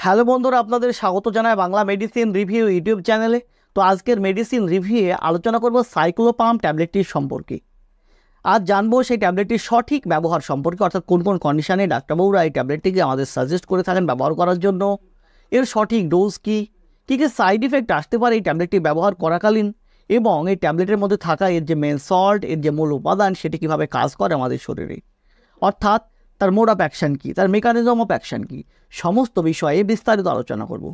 hello বন্ধুরা আপনাদের স্বাগত জানায় বাংলা মেডিসিন রিভিউ ইউটিউব চ্যানেলে তো আজকের মেডিসিন রিভিউয়ে আলোচনা করব সাইক্লোপাম ট্যাবলেটটির সম্পর্কে আজ জানবো সেই ট্যাবলেটটির সঠিক ব্যবহার সম্পর্কে অর্থাৎ কোন কোন কন্ডিশনে ডাক্তারবাবুরা এই ট্যাবলেটটিকে আমাদের সাজেস্ট করে থাকেন ব্যবহার করার জন্য এর সঠিক ডোজ কী কী কী সাইড ইফেক্ট আসতে পারে এই ট্যাবলেটটি ব্যবহার করাকালীন এবং এই ট্যাবলেটের মধ্যে থাকা এর যে মেন সল্ট এর যে মূল উপাদান সেটি কীভাবে কাজ করে আমাদের শরীরে অর্থাৎ তার মোড অফ অ্যাকশান কী তার মেকানিজম অফ অ্যাকশান কী সমস্ত বিষয়ে বিস্তারিত আলোচনা করব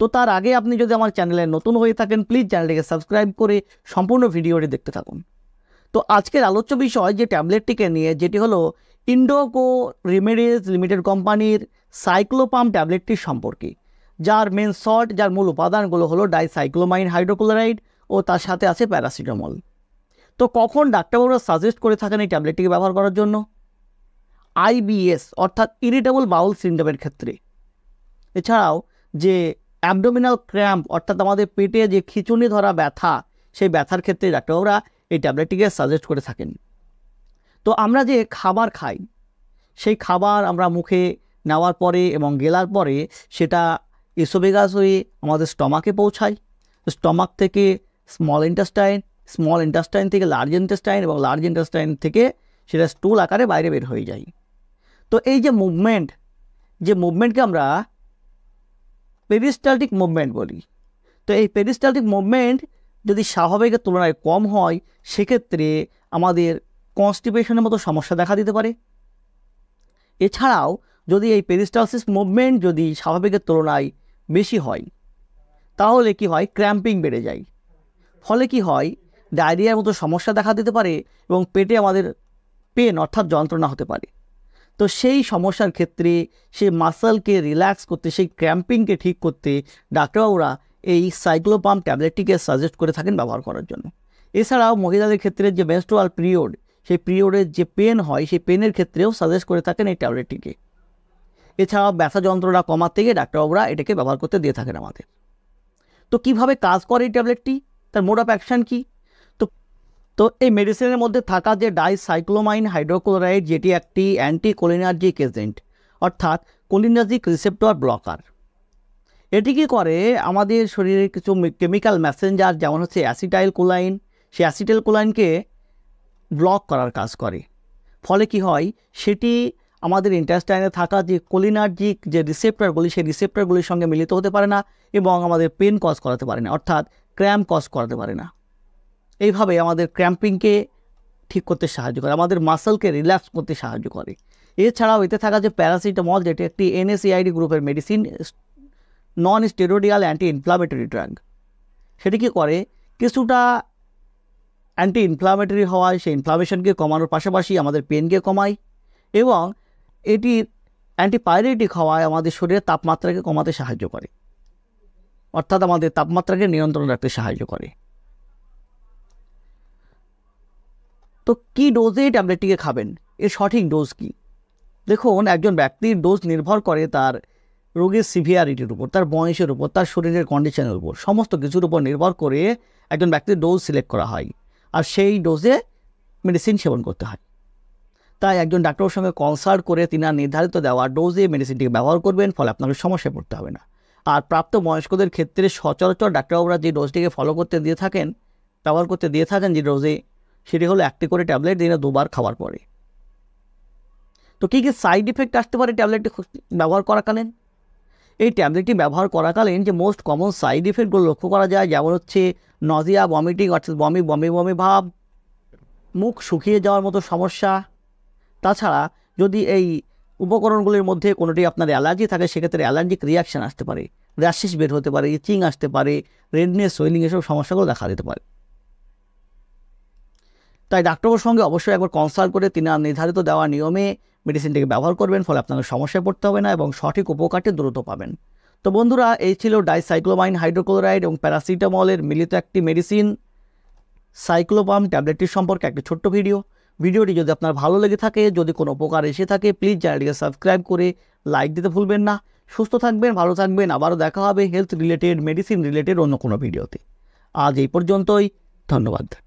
তো তার আগে আপনি যদি আমার চ্যানেলে নতুন হয়ে থাকেন প্লিজ চ্যানেলটিকে সাবস্ক্রাইব করে সম্পূর্ণ ভিডিওটি দেখতে থাকুন তো আজকের আলোচ্য বিষয় যে ট্যাবলেটটিকে নিয়ে যেটি হলো ইন্ডোকো রিমেডিজ লিমিটেড কোম্পানির সাইক্লোপাম ট্যাবলেটটি সম্পর্কে যার মেন শর্ট যার মূল উপাদানগুলো হলো ডাইসাইক্লোমাইন হাইড্রোক্লোরাইড ও তার সাথে আছে প্যারাসিটামল তো কখন ডাক্তারবাবুরা সাজেস্ট করে থাকেন এই ট্যাবলেটটিকে ব্যবহার করার জন্য আইবিএস অর্থাৎ ইরিটেবল বাউল সিন্ড্রোমের ক্ষেত্রে এছাড়াও যে অ্যাবডোমিনাল ক্র্যাম্প অর্থাৎ আমাদের পেটে যে খিচুনি ধরা ব্যথা সেই ব্যথার ক্ষেত্রে ডাক্তাররা এই ট্যাবলেটটিকে সাজেস্ট করে থাকেন তো আমরা যে খাবার খাই সেই খাবার আমরা মুখে নেওয়ার পরে এবং গেলার পরে সেটা এসোবেগাস হয়ে আমাদের স্টমাকে পৌঁছায় স্টমাক থেকে স্মল ইন্টাস্টাইন স্মল ইন্টাস্টাইন থেকে লার্জ ইন্টাস্টাইন এবং লার্জ ইন্টাস্টাইন থেকে সেটা স্টুল আকারে বাইরে বের হয়ে যায় তো এই যে মুভমেন্ট যে মুভমেন্টকে আমরা পেরিস্টালটিক মুভমেন্ট বলি তো এই পেরিস্টালটিক মুভমেন্ট যদি স্বাভাবিকের তুলনায় কম হয় সেক্ষেত্রে আমাদের কনস্টিপেশনের মতো সমস্যা দেখা দিতে পারে এছাড়াও যদি এই পেরিস্টালসিস মুভমেন্ট যদি স্বাভাবিকের তুলনায় বেশি হয় তাহলে কি হয় ক্র্যাম্পিং বেড়ে যায় ফলে কি হয় ডায়রিয়ার মতো সমস্যা দেখা দিতে পারে এবং পেটে আমাদের পেন অর্থাৎ যন্ত্রণা হতে পারে তো সেই সমস্যার ক্ষেত্রে সেই মাসলকে রিল্যাক্স করতে সেই ক্র্যাম্পিংকে ঠিক করতে ডাক্তারবাবুরা এই সাইক্লোপাম ট্যাবলেটটিকে সাজেস্ট করে থাকেন ব্যবহার করার জন্য এছাড়াও মহিলাদের ক্ষেত্রে যে মেস্ট্রোয়াল পিরিয়ড সেই পিরিয়ডের যে পেন হয় সেই পেনের ক্ষেত্রেও সাজেস্ট করে থাকেন এই ট্যাবলেটটিকে এছাড়াও ব্যথা যন্ত্রণা কমাতে গিয়ে ডাক্তারবাবুরা এটাকে ব্যবহার করতে দিয়ে থাকেন আমাদের তো কিভাবে কাজ করে এই ট্যাবলেটটি তার মোড অফ অ্যাকশান কী তো এই মেডিসিনের মধ্যে থাকা যে ডাইসাইক্লোমাইন হাইড্রোক্লোরাইড যেটি একটি অ্যান্টি কোলিনার্জিক এজেন্ট অর্থাৎ কোলিনার্জিক রিসেপ্টর ব্লকার এটি কি করে আমাদের শরীরের কিছু কেমিক্যাল মেসেঞ্জার যেমন হচ্ছে অ্যাসিটাইল কোলাইন সেই অ্যাসিটাইল কোলাইনকে ব্লক করার কাজ করে ফলে কি হয় সেটি আমাদের ইন্টাস্টাইনে থাকা যে কোলিনার্জিক যে রিসেপ্টারগুলি সেই রিসেপ্টারগুলির সঙ্গে মিলিত হতে পারে না এবং আমাদের পেন কজ করাতে পারে না অর্থাৎ ক্র্যাম কজ করাতে পারে না এইভাবে আমাদের ক্র্যাম্পিংকে ঠিক করতে সাহায্য করে আমাদের মাসলকে রিল্যাক্স করতে সাহায্য করে এছাড়াও এতে থাকা যে প্যারাসিটামল যেটি একটি এনএসিআইডি গ্রুপের medicine non steroidal anti inflammatory drug সেটি কী করে কিছুটা অ্যান্টি ইনফ্লামেটরি হওয়ায় সেই ইনফ্লামেশনকে কমানোর পাশাপাশি আমাদের পেনকে কমায় এবং এটি অ্যান্টিপায়োরেটিক হওয়ায় আমাদের শরীরের তাপমাত্রাকে কমাতে সাহায্য করে অর্থাৎ আমাদের তাপমাত্রাকে নিয়ন্ত্রণ রাখতে সাহায্য করে তো কি ডোজে এই ট্যাবলেটটিকে খাবেন এর সঠিক ডোজ কি দেখুন একজন ব্যক্তির ডোজ নির্ভর করে তার রোগের সিভিয়ারিটির উপর তার বয়সের উপর তার শরীরের কন্ডিশনের উপর সমস্ত কিছুর উপর নির্ভর করে একজন ব্যক্তির ডোজ সিলেক্ট করা হয় আর সেই ডোজে মেডিসিন সেবন করতে হয় তাই একজন ডাক্তারের সঙ্গে কনসাল্ট করে তিনি নির্ধারিত দেওয়া ডোজে মেডিসিনটিকে ব্যবহার করবেন ফলে আপনাকে সমস্যায় পড়তে হবে না আর প্রাপ্ত বয়স্কদের ক্ষেত্রে সচরাচর ডাক্তারবাবুরা যে ডোজটিকে ফলো করতে দিয়ে থাকেন ব্যবহার করতে দিয়ে থাকেন যে ডোজে সেটি হলো একটি করে ট্যাবলেট দিনে দুবার খাওয়ার পরে তো কী কী সাইড ইফেক্ট আসতে পারে ট্যাবলেটটি ব্যবহার করাকালীন এই ট্যাবলেটটি ব্যবহার করাকালীন যে মোস্ট কমন সাইড ইফেক্টগুলো লক্ষ্য করা যায় যেমন হচ্ছে নজিয়া বমিটিং অর্থাৎ বমি বমি বমি ভাব মুখ শুকিয়ে যাওয়ার মতো সমস্যা তাছাড়া যদি এই উপকরণগুলির মধ্যে কোনোটি আপনার অ্যালার্জি থাকে সেক্ষেত্রে অ্যালার্জিক রিয়াকশান আসতে পারে র্যাশিস বের হতে পারে ইচিং আসতে পারে রেডনেস সোয়েলিং এসব সমস্যাগুলো দেখা দিতে পারে তাই ডাক্তারবাবুর সঙ্গে অবশ্যই একবার কনসাল্ট করে তিনি নির্ধারিত দেওয়া নিয়মে মেডিসিনটিকে ব্যবহার করবেন ফলে আপনাকে সমস্যায় পড়তে হবে না এবং সঠিক উপকারটি দ্রুত পাবেন তো বন্ধুরা এই ছিল ডাইসাইক্লোমাইন হাইড্রোক্লোরাইড এবং প্যারাসিটামলের মিলিত একটি মেডিসিন সাইক্লোপাম ট্যাবলেটটির সম্পর্কে একটি ছোট্ট ভিডিও ভিডিওটি যদি আপনার ভালো লেগে থাকে যদি কোনো উপকার এসে থাকে প্লিজ চ্যানেলটিকে সাবস্ক্রাইব করে লাইক দিতে ভুলবেন না সুস্থ থাকবেন ভালো থাকবেন আবারও দেখা হবে হেলথ রিলেটেড মেডিসিন রিলেটেড অন্য কোনো ভিডিওতে আজ এই পর্যন্তই ধন্যবাদ